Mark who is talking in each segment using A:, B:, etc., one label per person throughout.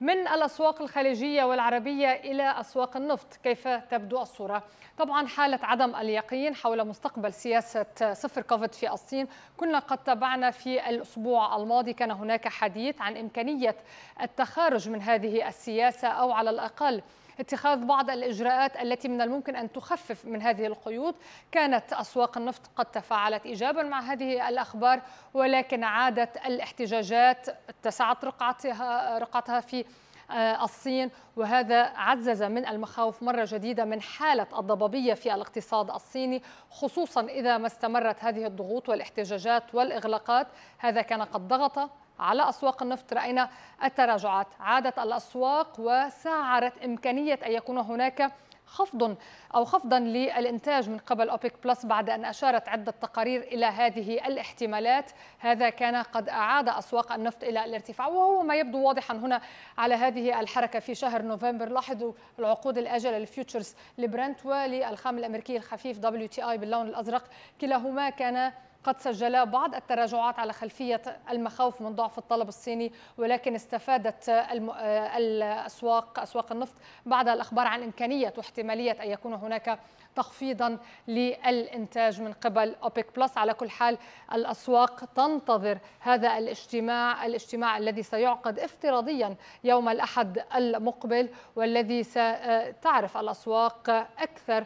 A: من الأسواق الخليجية والعربية إلى أسواق النفط كيف تبدو الصورة؟ طبعا حالة عدم اليقين حول مستقبل سياسة صفر كوفيد في الصين كنا قد تابعنا في الأسبوع الماضي كان هناك حديث عن إمكانية التخارج من هذه السياسة أو على الأقل اتخاذ بعض الإجراءات التي من الممكن أن تخفف من هذه القيود كانت أسواق النفط قد تفاعلت إيجابا مع هذه الأخبار ولكن عادت الاحتجاجات اتسعت رقعتها, رقعتها في آه، الصين وهذا عزز من المخاوف مرة جديدة من حالة الضبابية في الاقتصاد الصيني خصوصا إذا ما استمرت هذه الضغوط والاحتجاجات والإغلاقات هذا كان قد ضغط على أسواق النفط رأينا التراجعات عادت الأسواق وسعرت إمكانية أن يكون هناك خفض أو خفضا للإنتاج من قبل أوبيك بلس بعد أن أشارت عدة تقارير إلى هذه الاحتمالات هذا كان قد أعاد أسواق النفط إلى الارتفاع وهو ما يبدو واضحا هنا على هذه الحركة في شهر نوفمبر لاحظوا العقود الأجل للفيوتشرز لبرنت وللخام الأمريكي الخفيف WTI باللون الأزرق كلاهما كان قد سجل بعض التراجعات على خلفية المخاوف من ضعف الطلب الصيني ولكن استفادت آه، الأسواق أسواق النفط بعد الأخبار عن إمكانية واحتمالية أن يكون هناك تخفيضا للإنتاج من قبل أوبيك بلس على كل حال الأسواق تنتظر هذا الاجتماع الاجتماع الذي سيعقد افتراضيا يوم الأحد المقبل والذي ستعرف الأسواق أكثر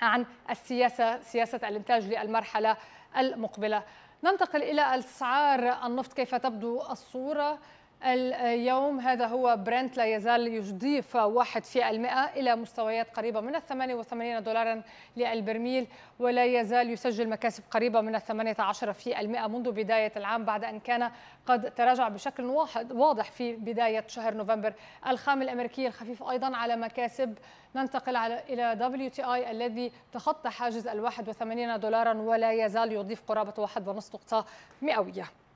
A: عن السياسة سياسة الإنتاج للمرحلة المقبلة ننتقل إلى أسعار النفط كيف تبدو الصورة اليوم هذا هو برنت لا يزال يضيف 1% إلى مستويات قريبة من 88 دولارا للبرميل ولا يزال يسجل مكاسب قريبة من في 18% منذ بداية العام بعد أن كان قد تراجع بشكل واضح في بداية شهر نوفمبر الخام الأمريكي الخفيف أيضا على مكاسب ننتقل على إلى WTI الذي تخطى حاجز ال 81 دولارا ولا يزال يضيف قرابة 1.5 نقطة مئوية